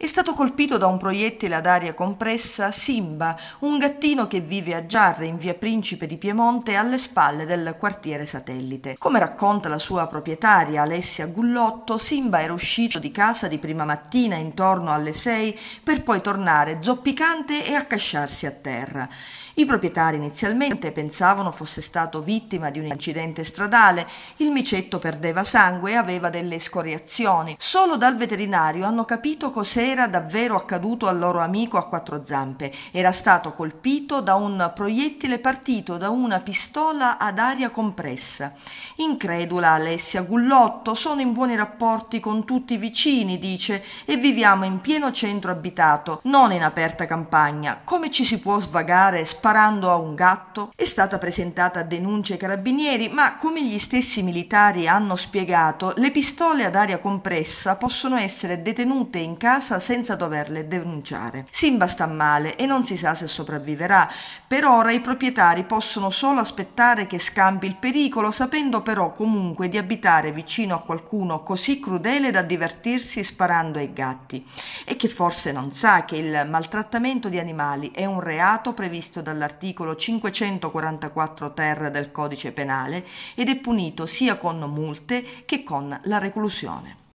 È stato colpito da un proiettile ad aria compressa Simba, un gattino che vive a Giarre in via Principe di Piemonte alle spalle del quartiere Satellite. Come racconta la sua proprietaria Alessia Gullotto, Simba era uscito di casa di prima mattina intorno alle 6 per poi tornare zoppicante e accasciarsi a terra. I proprietari inizialmente pensavano fosse stato vittima di un incidente stradale, il micetto perdeva sangue e aveva delle scoriazioni. Solo dal veterinario hanno capito cos'era davvero accaduto al loro amico a quattro zampe. Era stato colpito da un proiettile partito da una pistola ad aria compressa. Incredula Alessia Gullotto, sono in buoni rapporti con tutti i vicini, dice, e viviamo in pieno centro abitato, non in aperta campagna. Come ci si può svagare e spaventare? sparando a un gatto, è stata presentata a denuncia ai carabinieri, ma come gli stessi militari hanno spiegato, le pistole ad aria compressa possono essere detenute in casa senza doverle denunciare. Simba sta male e non si sa se sopravviverà. Per ora i proprietari possono solo aspettare che scampi il pericolo, sapendo però comunque di abitare vicino a qualcuno così crudele da divertirsi sparando ai gatti e che forse non sa che il maltrattamento di animali è un reato previsto dalla dall'articolo 544 ter del codice penale ed è punito sia con multe che con la reclusione.